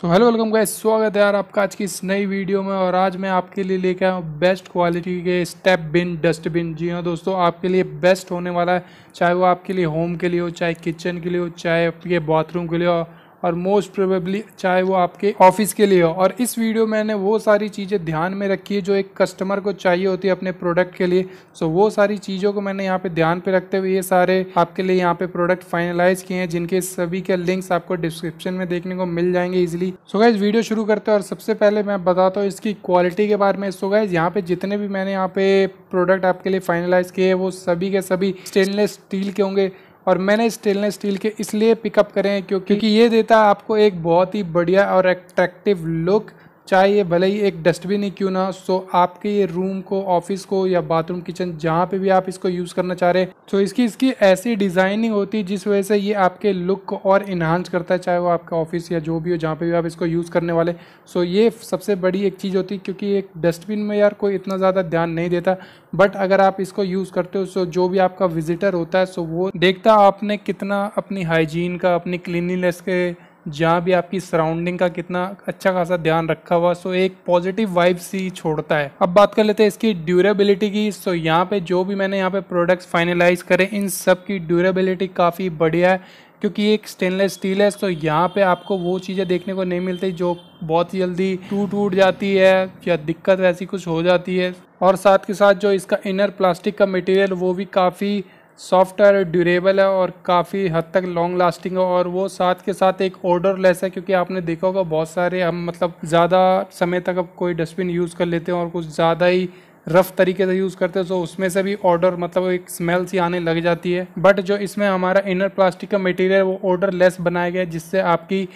so hello welcome guys स्वागत है यार आपका आज की इस नई वीडियो में और आज मैं आपके लिए लेके आया हूँ बेस्ट क्वालिटी के स्टेप बिन डस्टबिन जी हाँ दोस्तों आपके लिए बेस्ट होने वाला है चाहे वो आपके लिए होम के लिए हो चाहे किचन के लिए हो चाहे आपके बाथरूम के लिए हो और मोस्ट प्रोबेबली चाहे वो आपके ऑफिस के लिए हो और इस वीडियो में मैंने वो सारी चीज़ें ध्यान में रखी है जो एक कस्टमर को चाहिए होती है अपने प्रोडक्ट के लिए सो वो सारी चीज़ों को मैंने यहाँ पे ध्यान पे रखते हुए ये सारे आपके लिए यहाँ पे प्रोडक्ट फाइनलाइज किए हैं जिनके सभी के लिंक्स आपको डिस्क्रिप्शन में देखने को मिल जाएंगे ईजिली सो गैज वीडियो शुरू करते हैं और सबसे पहले मैं बताता हूँ इसकी क्वालिटी के बारे में सो गैज यहाँ पे जितने भी मैंने यहाँ पे प्रोडक्ट आपके लिए फाइनलाइज किए हैं वो सभी के सभी स्टेनलेस स्टील के होंगे और मैंने स्टेनलेस स्टील के इसलिए पिकअप करें क्योंकि ये देता आपको एक बहुत ही बढ़िया और अट्रैक्टिव लुक चाहे ये भले ही एक डस्टबिन ही क्यों ना सो आपके ये रूम को ऑफिस को या बाथरूम किचन जहाँ पे भी आप इसको यूज़ करना चाह रहे तो इसकी इसकी ऐसी डिज़ाइनिंग होती है जिस वजह से ये आपके लुक को और इन्हांस करता है चाहे वो आपका ऑफिस या जो भी हो जहाँ पे भी आप इसको यूज़ करने वाले सो ये सबसे बड़ी एक चीज़ होती है क्योंकि एक डस्टबिन में यार कोई इतना ज़्यादा ध्यान नहीं देता बट अगर आप इसको यूज़ करते हो सो जो भी आपका विजिटर होता है सो वो देखता आपने कितना अपनी हाइजीन का अपनी क्लिनिनेस के जहाँ भी आपकी सराउंडिंग का कितना अच्छा खासा ध्यान रखा हुआ सो एक पॉजिटिव वाइब सी छोड़ता है अब बात कर लेते हैं इसकी ड्यूरेबिलिटी की सो यहाँ पे जो भी मैंने यहाँ पे प्रोडक्ट्स फाइनलाइज करे इन सब की ड्यूरेबिलिटी काफ़ी बढ़िया है क्योंकि ये एक स्टेनलेस स्टील है तो यहाँ पे आपको वो चीज़ें देखने को नहीं मिलती जो बहुत ही जल्दी टूट टूट जाती है या दिक्कत वैसी कुछ हो जाती है और साथ के साथ जो इसका इनर प्लास्टिक का मटेरियल वो भी काफ़ी सॉफ्ट है ड्यूरेबल है और काफ़ी हद तक लॉन्ग लास्टिंग है और वो साथ के साथ एक ऑर्डर लेस है क्योंकि आपने देखा होगा बहुत सारे हम मतलब ज़्यादा समय तक अब कोई डस्टबिन यूज़ कर लेते हैं और कुछ ज़्यादा ही रफ तरीके से यूज़ करते हैं तो उसमें से भी ऑर्डर मतलब एक स्मेल सी आने लग जाती है बट जो इसमें हमारा इनर प्लास्टिक का मटेरियल वो ऑर्डर लेस बनाया गया जिससे आपकी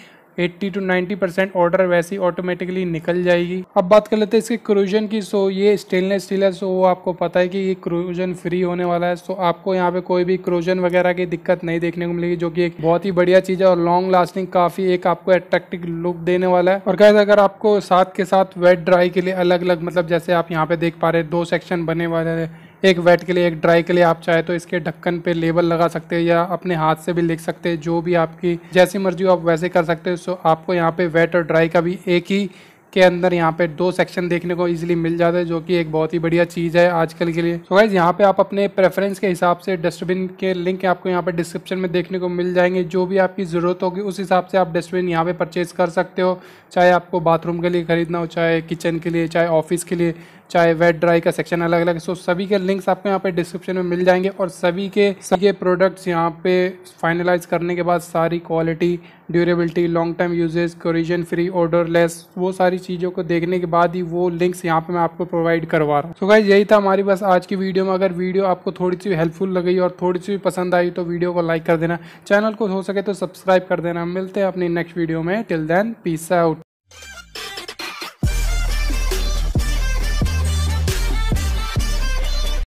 80 टू 90 परसेंट ऑर्डर वैसे ही ऑटोमेटिकली निकल जाएगी अब बात कर लेते हैं इसके क्रूजन की सो ये स्टेनलेस स्टील है सो वो आपको पता है कि ये क्रूजन फ्री होने वाला है सो आपको यहाँ पे कोई भी क्रूजन वगैरह की दिक्कत नहीं देखने को मिलेगी जो कि एक बहुत ही बढ़िया चीज़ है और लॉन्ग लास्टिंग काफ़ी एक आपको अट्रैक्टिव लुक देने वाला है और कैसे अगर आपको साथ के साथ वेट ड्राई के लिए अलग अलग मतलब जैसे आप यहाँ पे देख पा रहे दो सेक्शन बने वाले हैं एक वेट के लिए एक ड्राई के लिए आप चाहे तो इसके ढक्कन पे लेबल लगा सकते हैं या अपने हाथ से भी लिख सकते हैं जो भी आपकी जैसी मर्जी हो आप वैसे कर सकते हो सो आपको यहाँ पे वेट और ड्राई का भी एक ही के अंदर यहाँ पे दो सेक्शन देखने को इजीली मिल जाता है जो कि एक बहुत ही बढ़िया चीज़ है आजकल के लिए सो गाइज यहाँ पे आप अपने प्रेफरेंस के हिसाब से डस्टबिन के लिंक आपको यहाँ पे डिस्क्रिप्शन में देखने को मिल जाएंगे जो भी आपकी ज़रूरत होगी उस हिसाब से आप डस्टबिन यहाँ पे परचेज कर सकते हो चाहे आपको बाथरूम के लिए खरीदना हो चाहे किचन के लिए चाहे ऑफिस के लिए चाहे वेट ड्राई का सेक्शन अलग अलग सो सभी के लिंक्स आपको यहाँ पे डिस्क्रिप्शन में मिल जाएंगे और सभी के सभी के प्रोडक्ट्स यहाँ पे फाइनलाइज करने के बाद सारी quality durability long time usage corrosion free odourless वो सारी चीज़ों को देखने के बाद ही वो लिंक्स यहाँ पे मैं आपको प्रोवाइड करवा रहा हूँ सो गाइज यही था हमारी बस आज की वीडियो में अगर वीडियो आपको थोड़ी सी हेल्पफुल लगी और थोड़ी सी पसंद आई तो वीडियो को लाइक कर देना चैनल को हो सके तो सब्सक्राइब कर देना मिलते हैं अपनी नेक्स्ट वीडियो में टिल देन पीस आउट